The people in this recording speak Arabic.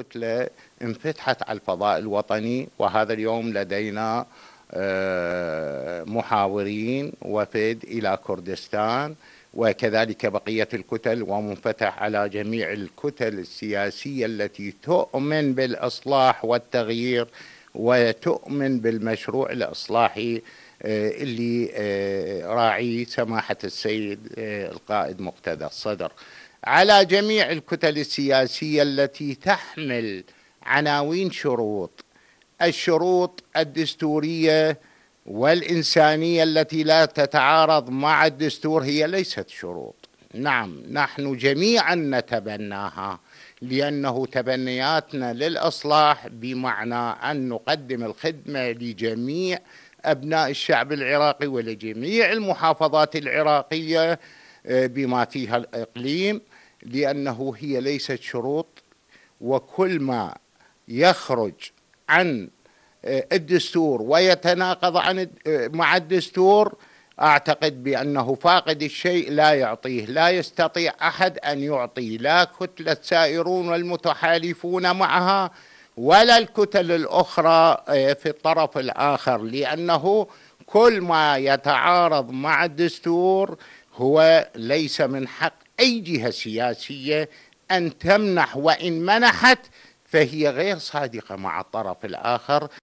الكتلة انفتحت على الفضاء الوطني وهذا اليوم لدينا آه، محاورين وفد إلى كردستان وكذلك بقية الكتل ومنفتح على جميع الكتل السياسية التي تؤمن بالإصلاح والتغيير وتؤمن بالمشروع الإصلاحي آه، اللي آه، راعي سماحة السيد القائد مقتدى الصدر على جميع الكتل السياسيه التي تحمل عناوين شروط الشروط الدستوريه والانسانيه التي لا تتعارض مع الدستور هي ليست شروط نعم نحن جميعا نتبناها لانه تبنياتنا للاصلاح بمعنى ان نقدم الخدمه لجميع ابناء الشعب العراقي ولجميع المحافظات العراقيه بما فيها الإقليم لأنه هي ليست شروط وكل ما يخرج عن آه، الدستور ويتناقض عن آه، مع الدستور اعتقد بانه فاقد الشيء لا يعطيه، لا يستطيع احد ان يعطي لا كتله سائرون والمتحالفون معها ولا الكتل الاخرى آه، في الطرف الاخر لانه كل ما يتعارض مع الدستور هو ليس من حق أي جهة سياسية أن تمنح وإن منحت فهي غير صادقة مع الطرف الآخر